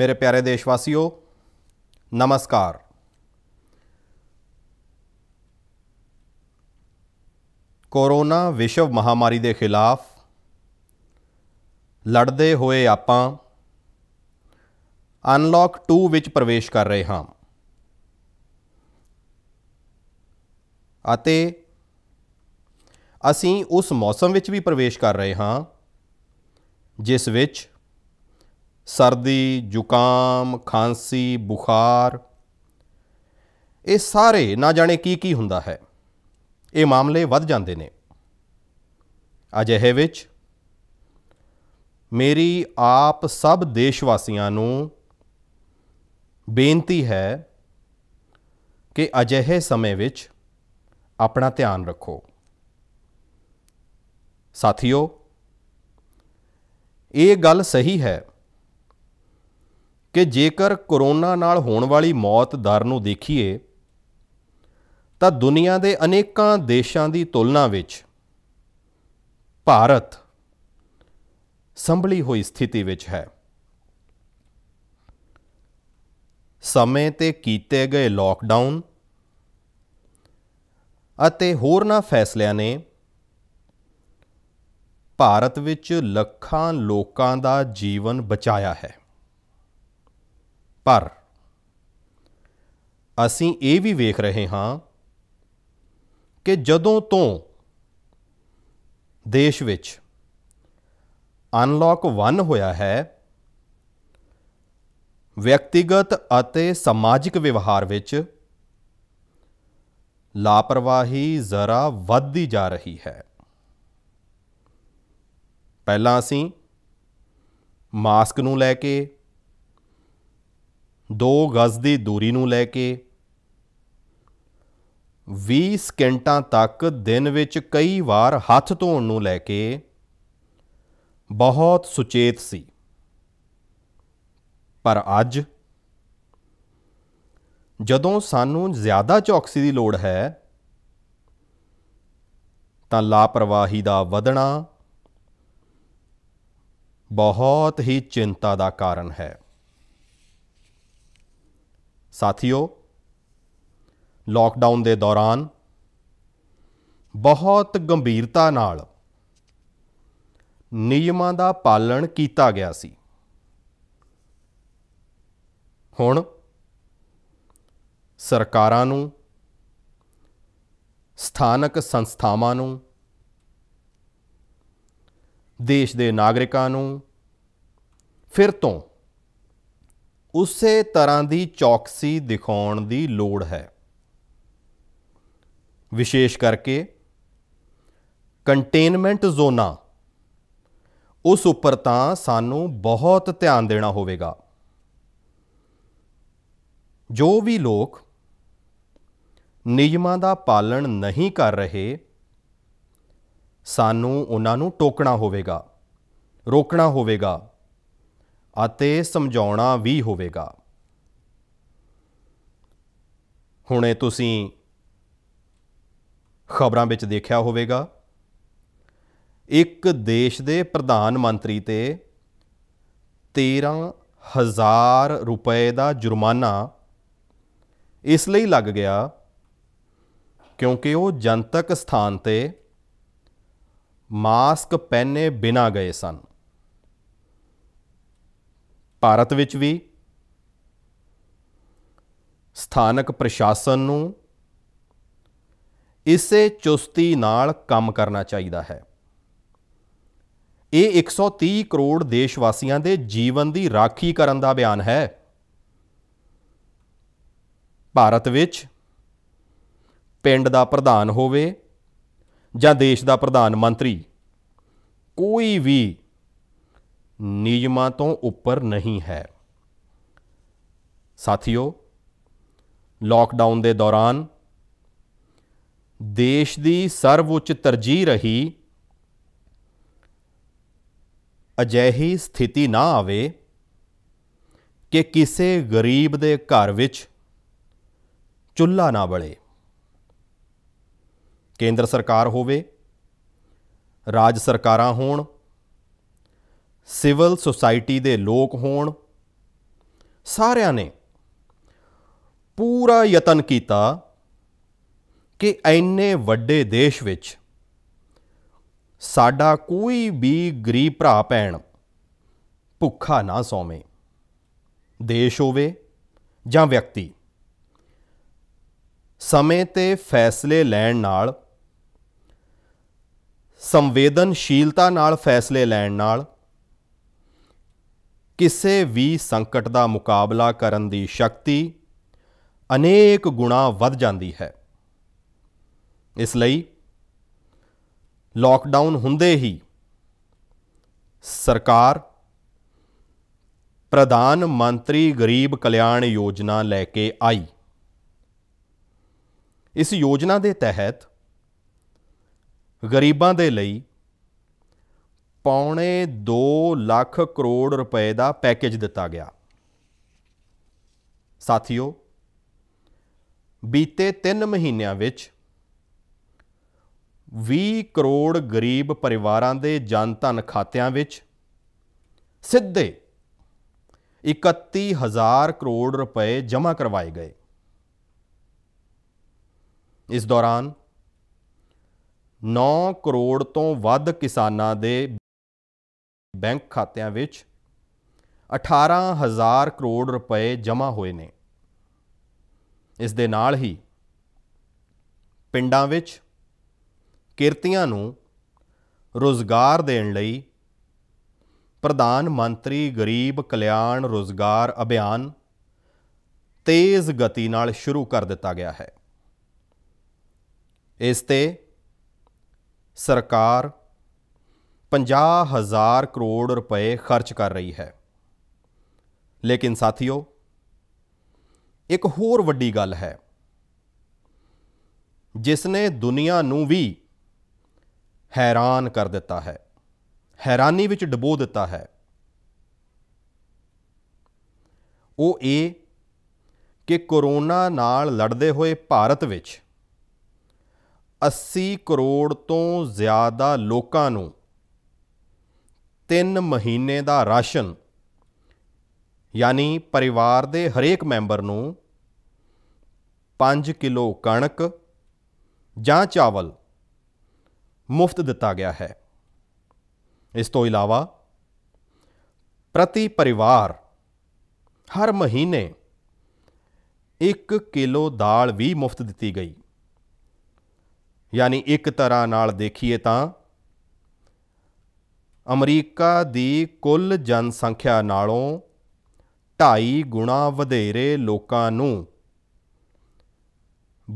ਮੇਰੇ ਪਿਆਰੇ ਦੇਸ਼ਵਾਸੀਓ ਨਮਸਕਾਰ ਕੋਰੋਨਾ ਵਿਸ਼ਵ ਮਹਾਮਾਰੀ ਦੇ ਖਿਲਾਫ ਲੜਦੇ ਹੋਏ ਆਪਾਂ ਅਨਲੌਕ 2 ਵਿੱਚ ਪ੍ਰਵੇਸ਼ ਕਰ ਰਹੇ ਹਾਂ ਅਤੇ ਅਸੀਂ ਉਸ ਮੌਸਮ ਵਿੱਚ ਵੀ ਪ੍ਰਵੇਸ਼ ਕਰ ਰਹੇ ਹਾਂ ਜਿਸ ਵਿੱਚ ਸਰਦੀ ਜ਼ੁਕਾਮ ਖਾਂਸੀ ਬੁਖਾਰ ਇਹ ਸਾਰੇ ਨਾ ਜਾਣੇ ਕੀ ਕੀ ਹੁੰਦਾ ਹੈ ਇਹ ਮਾਮਲੇ ਵੱਧ ਜਾਂਦੇ ਨੇ ਅਜਿਹੇ ਵਿੱਚ ਮੇਰੀ ਆਪ ਸਭ ਦੇਸ਼ ਵਾਸੀਆਂ ਨੂੰ ਬੇਨਤੀ ਹੈ ਕਿ ਅਜਿਹੇ ਸਮੇਂ ਵਿੱਚ ਆਪਣਾ ਧਿਆਨ ਰੱਖੋ ਸਾਥੀਓ ਇਹ ਗੱਲ ਸਹੀ ਹੈ ਕਿ ਜੇਕਰ ਕੋਰੋਨਾ ਨਾਲ ਹੋਣ ਵਾਲੀ ਮੌਤ ਦਰ ਨੂੰ ਦੇਖੀਏ ਤਾਂ ਦੁਨੀਆ ਦੇ ਅਨੇਕਾਂ ਦੇਸ਼ਾਂ ਦੀ ਤੁਲਨਾ ਵਿੱਚ ਭਾਰਤ ਸੰਭਲੀ ਹੋਈ ਸਥਿਤੀ ਵਿੱਚ ਹੈ ਸਮੇਂ ਤੇ ਕੀਤੇ ਗਏ ਲੋਕਡਾਊਨ ਅਤੇ ਹੋਰਨਾਂ ਫੈਸਲਿਆਂ ਨੇ ਭਾਰਤ ਵਿੱਚ ਲੱਖਾਂ ਲੋਕਾਂ ਦਾ ਜੀਵਨ ਬਚਾਇਆ ਹੈ ਪਰ ਅਸੀਂ ਇਹ ਵੀ ਵੇਖ ਰਹੇ ਹਾਂ ਕਿ ਜਦੋਂ ਤੋਂ ਦੇਸ਼ ਵਿੱਚ ਅਨਲੌਕ 1 ਹੋਇਆ ਹੈ ਵਿਅਕਤੀਗਤ ਅਤੇ ਸਮਾਜਿਕ ਵਿਵਹਾਰ ਵਿੱਚ ਲਾਪਰਵਾਹੀ ਜ਼ਰਾ ਵੱਧਦੀ ਜਾ ਰਹੀ ਹੈ ਪਹਿਲਾਂ ਅਸੀਂ ਮਾਸਕ ਨੂੰ ਲੈ ਕੇ 2 ਗਜ਼ ਦੀ ਦੂਰੀ ਨੂੰ ਲੈ ਕੇ 20 ਸਕਿੰਟਾਂ ਤੱਕ ਦਿਨ ਵਿੱਚ ਕਈ ਵਾਰ ਹੱਥ ਧੋਣ ਨੂੰ ਲੈ ਕੇ ਬਹੁਤ ਸੁਚੇਤ ਸੀ ਪਰ ਅੱਜ ਜਦੋਂ ਸਾਨੂੰ ਜ਼ਿਆਦਾ ਚੌਕਸੀ ਦੀ ਲੋੜ ਹੈ ਤਾਂ ਲਾਪਰਵਾਹੀ ਦਾ ਵਧਣਾ ਬਹੁਤ ਹੀ ਚਿੰਤਾ ਦਾ ਕਾਰਨ ਹੈ ਸਾਥੀਓ ਲਾਕਡਾਊਨ ਦੇ ਦੌਰਾਨ ਬਹੁਤ ਗੰਭੀਰਤਾ ਨਾਲ ਨਿਯਮਾਂ ਦਾ ਪਾਲਣ ਕੀਤਾ ਗਿਆ ਸੀ ਹੁਣ ਸਰਕਾਰਾਂ ਨੂੰ ਸਥਾਨਕ ਸੰਸਥਾਵਾਂ ਨੂੰ ਦੇਸ਼ ਦੇ ਨਾਗਰਿਕਾਂ ਨੂੰ ਫਿਰ ਤੋਂ ਉਸੇ ਤਰ੍ਹਾਂ ਦੀ ਚੌਕਸੀ ਦਿਖਾਉਣ ਦੀ ਲੋੜ ਹੈ ਵਿਸ਼ੇਸ਼ ਕਰਕੇ ਕੰਟੇਨਮੈਂਟ ਜ਼ੋਨਾ ਉਸ ਉੱਪਰ ਤਾਂ ਸਾਨੂੰ ਬਹੁਤ ਧਿਆਨ ਦੇਣਾ ਹੋਵੇਗਾ ਜੋ ਵੀ ਲੋਕ ਨਿਯਮਾਂ ਦਾ ਪਾਲਣ ਨਹੀਂ ਕਰ ਰਹੇ ਸਾਨੂੰ ਉਹਨਾਂ ਨੂੰ ਟੋਕਣਾ ਹੋਵੇਗਾ ਰੋਕਣਾ ਹੋਵੇਗਾ ਅਤੇ ਸਮਝਾਉਣਾ ਵੀ ਹੋਵੇਗਾ ਹੁਣੇ ਤੁਸੀਂ ਖਬਰਾਂ ਵਿੱਚ ਦੇਖਿਆ ਹੋਵੇਗਾ ਇੱਕ ਦੇਸ਼ ਦੇ ਪ੍ਰਧਾਨ ਮੰਤਰੀ ਤੇ 13000 ਰੁਪਏ ਦਾ ਜੁਰਮਾਨਾ ਇਸ ਲਈ ਲੱਗ ਗਿਆ ਕਿਉਂਕਿ ਉਹ ਜਨਤਕ ਸਥਾਨ ਤੇ ਮਾਸਕ ਪਹਿਨੇ ਬਿਨਾ ਗਏ ਸਨ ਭਾਰਤ ਵਿੱਚ ਵੀ ਸਥਾਨਕ ਪ੍ਰਸ਼ਾਸਨ ਨੂੰ ਇਸੇ ਚੁਸਤੀ ਨਾਲ ਕੰਮ ਕਰਨਾ ਚਾਹੀਦਾ ਹੈ ਇਹ 130 ਕਰੋੜ ਦੇਸ਼ ਵਾਸੀਆਂ ਦੇ ਜੀਵਨ ਦੀ ਰਾਖੀ ਕਰਨ ਦਾ ਬਿਆਨ ਹੈ ਭਾਰਤ ਵਿੱਚ ਪਿੰਡ ਦਾ ਪ੍ਰਧਾਨ ਹੋਵੇ ਜਾਂ ਦੇਸ਼ ਦਾ ਪ੍ਰਧਾਨ ਮੰਤਰੀ ਕੋਈ ਵੀ ਨਿਯਮਾਂ ਤੋਂ ਉੱਪਰ ਨਹੀਂ ਹੈ ਸਾਥੀਓ ਲਾਕਡਾਊਨ ਦੇ ਦੌਰਾਨ ਦੇਸ਼ ਦੀ ਸਰਵਉੱਚ ਤਰਜੀਹ ਰਹੀ ਅਜਿਹੀ ਸਥਿਤੀ ਨਾ ਆਵੇ ਕਿ ਕਿਸੇ ਗਰੀਬ ਦੇ ਘਰ ਵਿੱਚ ਚੁੱਲ੍ਹਾ ਨਾ ਬਲੇ ਕੇਂਦਰ ਸਰਕਾਰ ਹੋਵੇ ਰਾਜ ਸਰਕਾਰਾਂ ਹੋਣ ਸਿਵਲ ਸੁਸਾਇਟੀ ਦੇ ਲੋਕ ਹੋਣ ਸਾਰਿਆਂ ਨੇ ਪੂਰਾ ਯਤਨ ਕੀਤਾ ਕਿ ਐਨੇ ਵੱਡੇ ਦੇਸ਼ ਵਿੱਚ ਸਾਡਾ ਕੋਈ ਵੀ ਗਰੀਬ ਭਰਾ ਭੈਣ ਭੁੱਖਾ ਨਾ ਸੌਵੇ ਦੇਸ਼ ਹੋਵੇ ਜਾਂ ਵਿਅਕਤੀ ਸਮੇਂ ਤੇ ਫੈਸਲੇ ਲੈਣ ਨਾਲ ਸੰਵੇਦਨਸ਼ੀਲਤਾ ਨਾਲ ਫੈਸਲੇ ਲੈਣ ਨਾਲ ਕਿਸੇ ਵੀ ਸੰਕਟ ਦਾ ਮੁਕਾਬਲਾ ਕਰਨ ਦੀ ਸ਼ਕਤੀ ਅਨੇਕ ਗੁਣਾ ਵੱਧ ਜਾਂਦੀ ਹੈ ਇਸ ਲਈ ਲਾਕਡਾਊਨ ਹੁੰਦੇ ਹੀ ਸਰਕਾਰ ਪ੍ਰਧਾਨ ਮੰਤਰੀ ਗਰੀਬ ਕਲਿਆਣ ਯੋਜਨਾ ਲੈ ਕੇ ਆਈ ਇਸ ਯੋਜਨਾ ਦੇ ਤਹਿਤ ਗਰੀਬਾਂ ਦੇ ਲਈ ਪੌਣੇ 2 ਲੱਖ ਕਰੋੜ ਰੁਪਏ ਦਾ ਪੈਕੇਜ ਦਿੱਤਾ ਗਿਆ ਸਾਥੀਓ ਬੀਤੇ 3 ਮਹੀਨਿਆਂ ਵਿੱਚ 20 ਕਰੋੜ ਗਰੀਬ ਪਰਿਵਾਰਾਂ ਦੇ ਧਨ ਖਾਤਿਆਂ ਵਿੱਚ ਸਿੱਧੇ 31000 ਕਰੋੜ ਰੁਪਏ ਜਮ੍ਹਾਂ ਕਰਵਾਏ ਗਏ ਇਸ ਦੌਰਾਨ 9 ਕਰੋੜ ਤੋਂ ਵੱਧ ਕਿਸਾਨਾਂ ਦੇ ਬੈਂਕ ਖਾਤਿਆਂ ਵਿੱਚ 18000 ਕਰੋੜ ਰੁਪਏ ਜਮ੍ਹਾਂ ਹੋਏ ਨੇ ਇਸ ਦੇ ਨਾਲ ਹੀ ਪਿੰਡਾਂ ਵਿੱਚ ਕਿਰਤੀਆਂ ਨੂੰ ਰੋਜ਼ਗਾਰ ਦੇਣ ਲਈ ਪ੍ਰਧਾਨ ਮੰਤਰੀ ਗਰੀਬ ਕਲਿਆਣ ਰੋਜ਼ਗਾਰ ਅਭਿਆਨ ਤੇਜ਼ ਗਤੀ ਨਾਲ ਸ਼ੁਰੂ ਕਰ ਦਿੱਤਾ ਗਿਆ ਹੈ ਇਸ ਤੇ ਸਰਕਾਰ 50000 ਕਰੋੜ ਰੁਪਏ ਖਰਚ ਕਰ ਰਹੀ ਹੈ ਲੇਕਿਨ ਸਾਥੀਓ ਇੱਕ ਹੋਰ ਵੱਡੀ ਗੱਲ ਹੈ ਜਿਸ ਨੇ ਦੁਨੀਆ ਨੂੰ ਵੀ ਹੈਰਾਨ ਕਰ ਦਿੱਤਾ ਹੈ ਹੈਰਾਨੀ ਵਿੱਚ ਡਬੋ ਦਿੱਤਾ ਹੈ ਉਹ ਇਹ ਕਿ ਕੋਰੋਨਾ ਨਾਲ ਲੜਦੇ ਹੋਏ ਭਾਰਤ ਵਿੱਚ 80 ਕਰੋੜ ਤੋਂ ਜ਼ਿਆਦਾ ਲੋਕਾਂ ਨੂੰ 3 ਮਹੀਨੇ ਦਾ ਰਾਸ਼ਨ ਯਾਨੀ ਪਰਿਵਾਰ ਦੇ ਹਰੇਕ ਮੈਂਬਰ ਨੂੰ 5 ਕਿਲੋ ਕਣਕ ਜਾਂ ਚਾਵਲ ਮੁਫਤ ਦਿੱਤਾ ਗਿਆ ਹੈ ਇਸ ਤੋਂ ਇਲਾਵਾ ਪ੍ਰਤੀ ਪਰਿਵਾਰ ਹਰ ਮਹੀਨੇ 1 ਕਿਲੋ ਦਾਲ ਵੀ ਮੁਫਤ ਦਿੱਤੀ ਗਈ ਯਾਨੀ ਇੱਕ ਤਰ੍ਹਾਂ ਨਾਲ ਦੇਖੀਏ ਤਾਂ ਅਮਰੀਕਾ ਦੀ ਕੁੱਲ ਜਨਸੰਖਿਆ ਨਾਲੋਂ 2.5 ਗੁਣਾ ਵਧੇਰੇ ਲੋਕਾਂ ਨੂੰ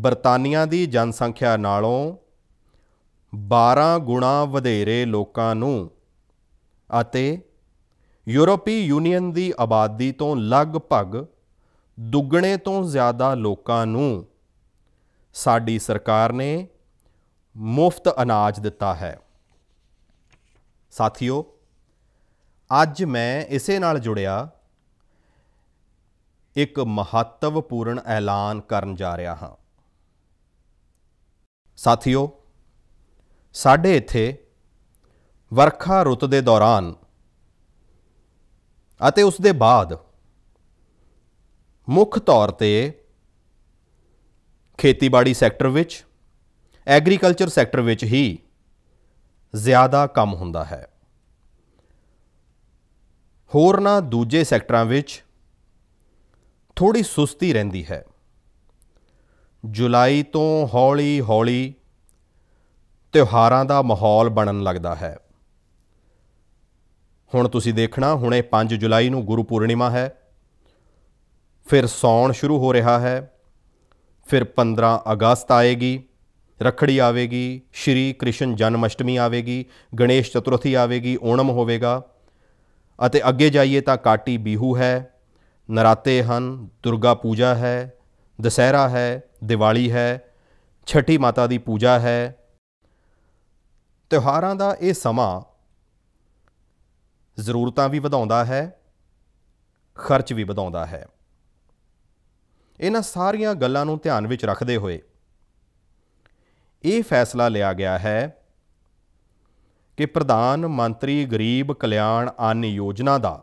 ਬਰਤਾਨੀਆ ਦੀ ਜਨਸੰਖਿਆ ਨਾਲੋਂ 12 ਗੁਣਾ ਵਧੇਰੇ ਲੋਕਾਂ ਨੂੰ ਅਤੇ ਯੂਰਪੀ ਯੂਨੀਅਨ ਦੀ ਆਬਾਦੀ ਤੋਂ ਲਗਭਗ ਦੁੱਗਣੇ ਤੋਂ ਜ਼ਿਆਦਾ ਲੋਕਾਂ ਨੂੰ ਸਾਡੀ ਸਰਕਾਰ ਨੇ ਮੁਫਤ ਅਨਾਜ ਦਿੱਤਾ ਹੈ ਸਾਥੀਓ ਅੱਜ ਮੈਂ ਇਸੇ ਨਾਲ ਜੁੜਿਆ ਇੱਕ ਮਹੱਤਵਪੂਰਨ ਐਲਾਨ ਕਰਨ ਜਾ ਰਿਹਾ ਹਾਂ ਸਾਥੀਓ ਸਾਡੇ ਇੱਥੇ ਵਰਖਾ ਰੁੱਤ ਦੇ ਦੌਰਾਨ ਅਤੇ ਉਸ ਦੇ ਬਾਅਦ ਮੁੱਖ ਤੌਰ ਤੇ ਖੇਤੀਬਾੜੀ ਸੈਕਟਰ ਵਿੱਚ ਐਗਰੀਕਲਚਰ ਸੈਕਟਰ ਵਿੱਚ ਹੀ ਜ਼ਿਆਦਾ ਕੰਮ ਹੁੰਦਾ ਹੈ ਹੋਰ ਨਾ ਦੂਜੇ ਸੈਕਟਰਾਂ ਵਿੱਚ ਥੋੜੀ ਸੁਸਤੀ ਰਹਿੰਦੀ ਹੈ ਜੁਲਾਈ ਤੋਂ ਹੌਲੀ-ਹੌਲੀ ਤਿਉਹਾਰਾਂ ਦਾ ਮਾਹੌਲ ਬਣਨ ਲੱਗਦਾ ਹੈ ਹੁਣ ਤੁਸੀਂ ਦੇਖਣਾ ਹੁਣੇ 5 ਜੁਲਾਈ ਨੂੰ ਗੁਰੂ ਪੂਰਣਿਮਾ ਹੈ ਫਿਰ ਸੌਣ ਸ਼ੁਰੂ ਹੋ ਰਿਹਾ ਹੈ ਫਿਰ 15 ਅਗਸਤ ਆਏਗੀ ਰਖੜੀ ਆਵੇਗੀ ਸ਼੍ਰੀ ਕ੍ਰਿਸ਼ਨ ਜਨਮ ਅਸ਼ਟਮੀ ਆਵੇਗੀ ਗਣੇਸ਼ ਚਤੁਰਥੀ ਆਵੇਗੀ ਓਣਮ ਹੋਵੇਗਾ ਅਤੇ ਅੱਗੇ ਜਾਈਏ ਤਾਂ ਕਾਟੀ ਬੀਹੂ ਹੈ ਨਰਾਤੇ ਹਨ ਦੁਰਗਾ ਪੂਜਾ ਹੈ ਦਸਹਿਰਾ ਹੈ ਦੀਵਾਲੀ ਹੈ ਛਠੀ ਮਾਤਾ ਦੀ ਪੂਜਾ ਹੈ ਤਿਉਹਾਰਾਂ ਦਾ ਇਹ ਸਮਾਂ ਜ਼ਰੂਰਤਾਂ ਵੀ ਵਧਾਉਂਦਾ ਹੈ ਖਰਚ ਵੀ ਵਧਾਉਂਦਾ ਹੈ ਇਹਨਾਂ ਸਾਰੀਆਂ ਗੱਲਾਂ ਨੂੰ ਧਿਆਨ ਵਿੱਚ ਰੱਖਦੇ ਹੋਏ ਇਹ ਫੈਸਲਾ ਲਿਆ ਗਿਆ ਹੈ ਕਿ ਪ੍ਰਧਾਨ ਮੰਤਰੀ ਗਰੀਬ ਕਲਿਆਣ ਅੰਨ ਯੋਜਨਾ ਦਾ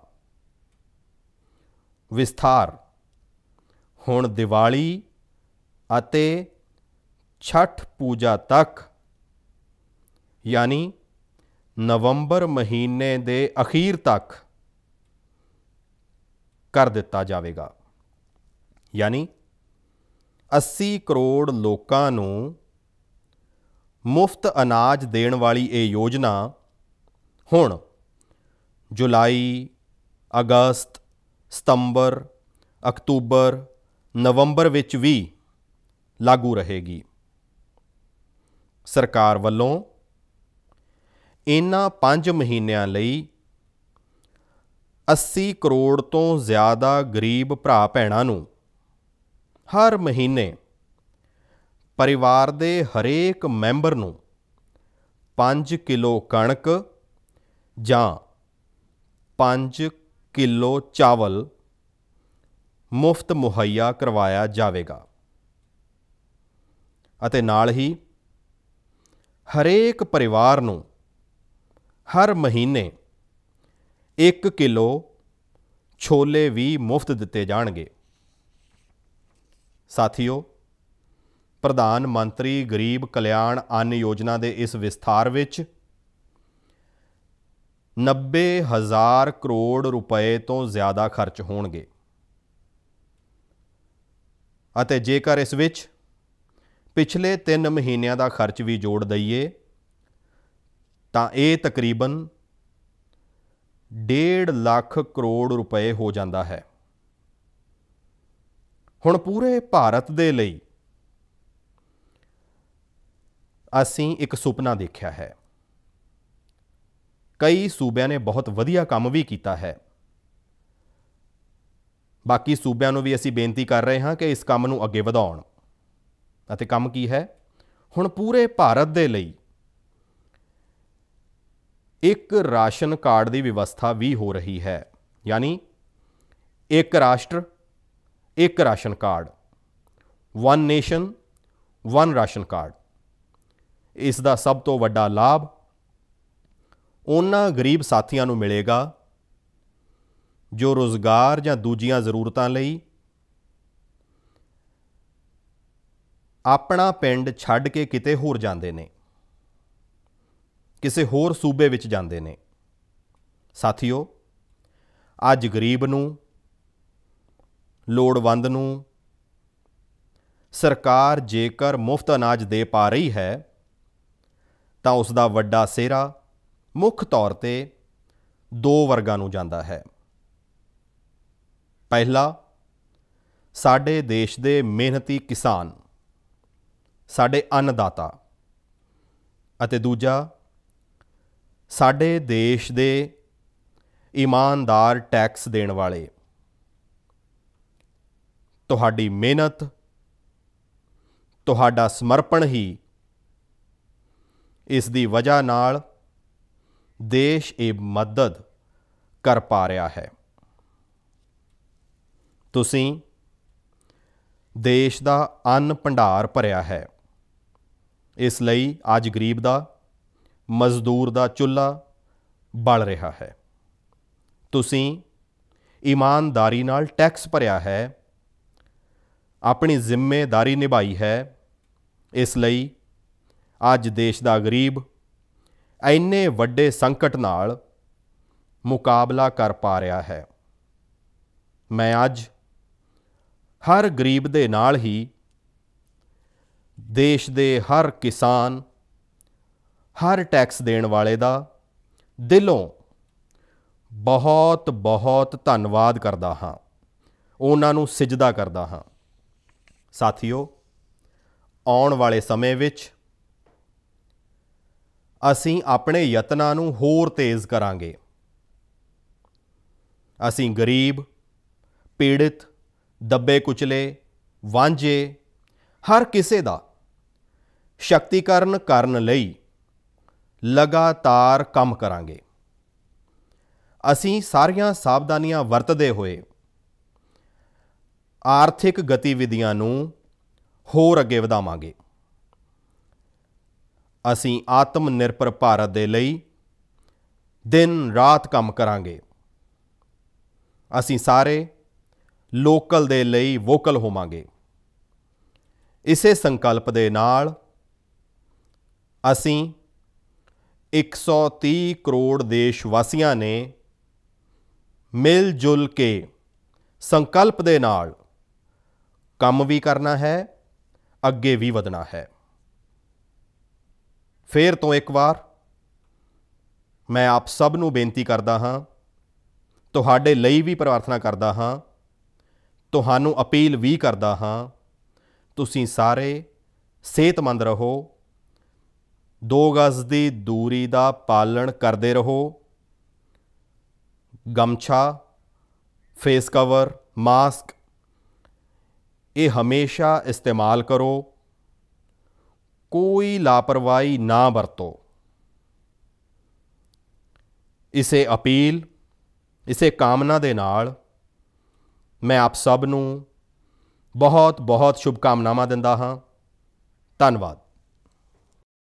ਵਿਸਥਾਰ ਹੁਣ ਦੀਵਾਲੀ ਅਤੇ ਛਠ ਪੂਜਾ ਤੱਕ ਯਾਨੀ ਨਵੰਬਰ ਮਹੀਨੇ ਦੇ ਅਖੀਰ ਤੱਕ ਕਰ ਦਿੱਤਾ ਜਾਵੇਗਾ ਯਾਨੀ 80 ਕਰੋੜ ਲੋਕਾਂ ਨੂੰ ਮੁਫਤ ਅਨਾਜ ਦੇਣ ਵਾਲੀ ਇਹ ਯੋਜਨਾ ਹੁਣ ਜੁਲਾਈ ਅਗਸਤ ਸਤੰਬਰ ਅਕਤੂਬਰ ਨਵੰਬਰ ਵਿੱਚ ਵੀ ਲਾਗੂ ਰਹੇਗੀ ਸਰਕਾਰ ਵੱਲੋਂ ਇਨ੍ਹਾਂ 5 ਮਹੀਨਿਆਂ ਲਈ 80 ਕਰੋੜ ਤੋਂ ਜ਼ਿਆਦਾ ਗਰੀਬ ਭਰਾ ਭੈਣਾਂ ਨੂੰ ਹਰ ਮਹੀਨੇ ਪਰਿਵਾਰ ਦੇ ਹਰੇਕ ਮੈਂਬਰ ਨੂੰ 5 ਕਿਲੋ ਕਣਕ ਜਾਂ 5 ਕਿਲੋ ਚਾਵਲ ਮੁਫਤ ਮੁਹੱਈਆ ਕਰਵਾਇਆ ਜਾਵੇਗਾ ਅਤੇ ਨਾਲ ਹੀ ਹਰੇਕ ਪਰਿਵਾਰ ਨੂੰ ਹਰ ਮਹੀਨੇ 1 ਕਿਲੋ ਛੋਲੇ ਵੀ ਮੁਫਤ ਦਿੱਤੇ ਜਾਣਗੇ ਸਾਥੀਓ ਪ੍ਰਧਾਨ ਮੰਤਰੀ ਗਰੀਬ ਕਲਿਆਣ ਅੰਨ ਯੋਜਨਾ ਦੇ ਇਸ ਵਿਸਥਾਰ ਵਿੱਚ 90000 ਕਰੋੜ ਰੁਪਏ ਤੋਂ ਜ਼ਿਆਦਾ ਖਰਚ ਹੋਣਗੇ ਅਤੇ ਜੇਕਰ ਇਸ ਵਿੱਚ ਪਿਛਲੇ 3 ਮਹੀਨਿਆਂ ਦਾ ਖਰਚ ਵੀ ਜੋੜ ਦਈਏ ਤਾਂ ਇਹ ਤਕਰੀਬਨ 1.5 ਲੱਖ ਕਰੋੜ ਰੁਪਏ ਹੋ ਜਾਂਦਾ ਹੈ ਹੁਣ ਪੂਰੇ ਭਾਰਤ ਦੇ ਲਈ ਅਸੀਂ ਇੱਕ ਸੁਪਨਾ ਦੇਖਿਆ ਹੈ ਕਈ ਸੂਬਿਆਂ ਨੇ ਬਹੁਤ ਵਧੀਆ ਕੰਮ ਵੀ ਕੀਤਾ ਹੈ ਬਾਕੀ ਸੂਬਿਆਂ ਨੂੰ ਵੀ ਅਸੀਂ ਬੇਨਤੀ ਕਰ ਰਹੇ ਹਾਂ ਕਿ ਇਸ ਕੰਮ ਨੂੰ ਅੱਗੇ ਵਧਾਉਣ ਅਤੇ ਕੰਮ ਕੀ ਹੈ ਹੁਣ ਪੂਰੇ ਭਾਰਤ ਦੇ ਲਈ ਇੱਕ ਰਾਸ਼ਨ ਕਾਰਡ ਦੀ ਵਿਵਸਥਾ ਵੀ ਹੋ ਰਹੀ ਹੈ ਯਾਨੀ ਇੱਕ ਰਾਸ਼ਟਰ ਇੱਕ ration card one nation one ration card ਇਸ ਦਾ ਸਭ ਤੋਂ ਵੱਡਾ ਲਾਭ ਉਹਨਾਂ ਗਰੀਬ ਸਾਥੀਆਂ ਨੂੰ ਮਿਲੇਗਾ ਜੋ ਰੋਜ਼ਗਾਰ ਜਾਂ ਦੂਜੀਆਂ ਜ਼ਰੂਰਤਾਂ ਲਈ ਆਪਣਾ ਪਿੰਡ ਛੱਡ ਕੇ ਕਿਤੇ ਹੋਰ ਜਾਂਦੇ ਨੇ ਕਿਸੇ ਹੋਰ ਸੂਬੇ ਵਿੱਚ ਜਾਂਦੇ ਨੇ ਸਾਥੀਓ ਅੱਜ ਗਰੀਬ ਨੂੰ ਲੋੜਵੰਦ ਨੂੰ ਸਰਕਾਰ ਜੇਕਰ ਮੁਫਤ ਅਨਾਜ ਦੇ ਪਾ ਰਹੀ ਹੈ ਤਾਂ ਉਸ ਦਾ ਵੱਡਾ ਸਿਹਰਾ ਮੁੱਖ ਤੌਰ ਤੇ ਦੋ ਵਰਗਾਂ ਨੂੰ ਜਾਂਦਾ ਹੈ ਪਹਿਲਾ ਸਾਡੇ ਦੇਸ਼ ਦੇ ਮਿਹਨਤੀ ਕਿਸਾਨ ਸਾਡੇ ਅੰਨਦਾਤਾ ਅਤੇ ਦੂਜਾ ਸਾਡੇ ਦੇਸ਼ ਦੇ ਇਮਾਨਦਾਰ ਟੈਕਸ ਦੇਣ ਵਾਲੇ ਤੁਹਾਡੀ ਮਿਹਨਤ ਤੁਹਾਡਾ ਸਮਰਪਣ ਹੀ ਇਸ ਦੀ ਵਜ੍ਹਾ ਨਾਲ ਦੇਸ਼ ਇਹ ਮਦਦ ਕਰ ਪਾ ਰਿਹਾ ਹੈ ਤੁਸੀਂ ਦੇਸ਼ ਦਾ ਅੰਨ ਭੰਡਾਰ ਭਰਿਆ ਹੈ ਇਸ ਲਈ ਅੱਜ ਗਰੀਬ ਦਾ ਮਜ਼ਦੂਰ ਦਾ ਚੁੱਲ੍ਹਾ ਬਲ ਰਿਹਾ ਹੈ ਤੁਸੀਂ ਇਮਾਨਦਾਰੀ ਨਾਲ ਟੈਕਸ ਭਰਿਆ ਹੈ ਆਪਣੀ ਜ਼ਿੰਮੇਵਾਰੀ ਨਿਭਾਈ ਹੈ ਇਸ ਲਈ ਅੱਜ ਦੇਸ਼ ਦਾ ਗਰੀਬ ਐਨੇ ਵੱਡੇ ਸੰਕਟ ਨਾਲ ਮੁਕਾਬਲਾ ਕਰ ਪਾ ਰਿਹਾ ਹੈ ਮੈਂ ਅੱਜ ਹਰ ਗਰੀਬ ਦੇ ਨਾਲ ਹੀ ਦੇਸ਼ ਦੇ ਹਰ ਕਿਸਾਨ ਹਰ ਟੈਕਸ ਦੇਣ ਵਾਲੇ ਦਾ ਦਿਲੋਂ ਬਹੁਤ ਬਹੁਤ ਧੰਨਵਾਦ ਕਰਦਾ ਹਾਂ ਉਹਨਾਂ ਨੂੰ ਸਜਦਾ ਕਰਦਾ ਹਾਂ ਸਾਥੀਓ ਆਉਣ ਵਾਲੇ ਸਮੇਂ ਵਿੱਚ ਅਸੀਂ ਆਪਣੇ ਯਤਨਾਂ ਨੂੰ ਹੋਰ ਤੇਜ਼ ਕਰਾਂਗੇ ਅਸੀਂ ਗਰੀਬ ਪੀੜਿਤ ਦੱਬੇ ਕੁਚਲੇ ਵਾਂਝੇ ਹਰ ਕਿਸੇ ਦਾ ਸ਼ਕਤੀਕਰਨ ਕਰਨ ਲਈ ਲਗਾਤਾਰ ਕੰਮ ਕਰਾਂਗੇ ਅਸੀਂ ਸਾਰੀਆਂ ਸਾਵਧਾਨੀਆਂ ਵਰਤਦੇ ਹੋਏ ਆਰਥਿਕ ਗਤੀਵਿਧੀਆਂ ਨੂੰ ਹੋਰ ਅੱਗੇ ਵਧਾਵਾਂਗੇ ਅਸੀਂ ਆਤਮ ਨਿਰਭਰ ਭਾਰਤ ਦੇ ਲਈ ਦਿਨ ਰਾਤ ਕੰਮ ਕਰਾਂਗੇ ਅਸੀਂ ਸਾਰੇ ਲੋਕਲ ਦੇ ਲਈ ਵੋਕਲ ਹੋਵਾਂਗੇ ਇਸੇ ਸੰਕਲਪ ਦੇ ਨਾਲ ਅਸੀਂ 130 ਕਰੋੜ ਦੇਸ਼ ਵਾਸੀਆਂ ਨੇ ਮਿਲ ਜੁਲ ਕੇ ਸੰਕਲਪ ਦੇ ਨਾਲ ਕੰਮ ਵੀ ਕਰਨਾ ਹੈ ਅੱਗੇ ਵੀ ਵਧਣਾ ਹੈ ਫੇਰ ਤੋਂ ਇੱਕ ਵਾਰ ਮੈਂ ਆਪ ਸਭ ਨੂੰ ਬੇਨਤੀ ਕਰਦਾ ਹਾਂ ਤੁਹਾਡੇ ਲਈ ਵੀ ਪ੍ਰਾਰਥਨਾ ਕਰਦਾ ਹਾਂ ਤੁਹਾਨੂੰ ਅਪੀਲ ਵੀ ਕਰਦਾ ਹਾਂ ਤੁਸੀਂ ਸਾਰੇ ਸਿਹਤਮੰਦ ਰਹੋ 2 ਗਜ਼ ਦੀ ਦੂਰੀ ਦਾ ਪਾਲਣ ਕਰਦੇ ਰਹੋ ਗਮਛਾ ਫੇਸ ਕਵਰ ਮਾਸਕ ਇਹ ਹਮੇਸ਼ਾ ਇਸਤੇਮਾਲ ਕਰੋ ਕੋਈ ਲਾਪਰਵਾਹੀ ਨਾ ਵਰਤੋ ਇਸੇ ਅਪੀਲ ਇਸੇ ਕਾਮਨਾ ਦੇ ਨਾਲ ਮੈਂ ਆਪ ਸਭ ਨੂੰ ਬਹੁਤ ਬਹੁਤ ਸ਼ੁਭ ਕਾਮਨਾਵਾਂ ਦਿੰਦਾ ਹਾਂ ਧੰਨਵਾਦ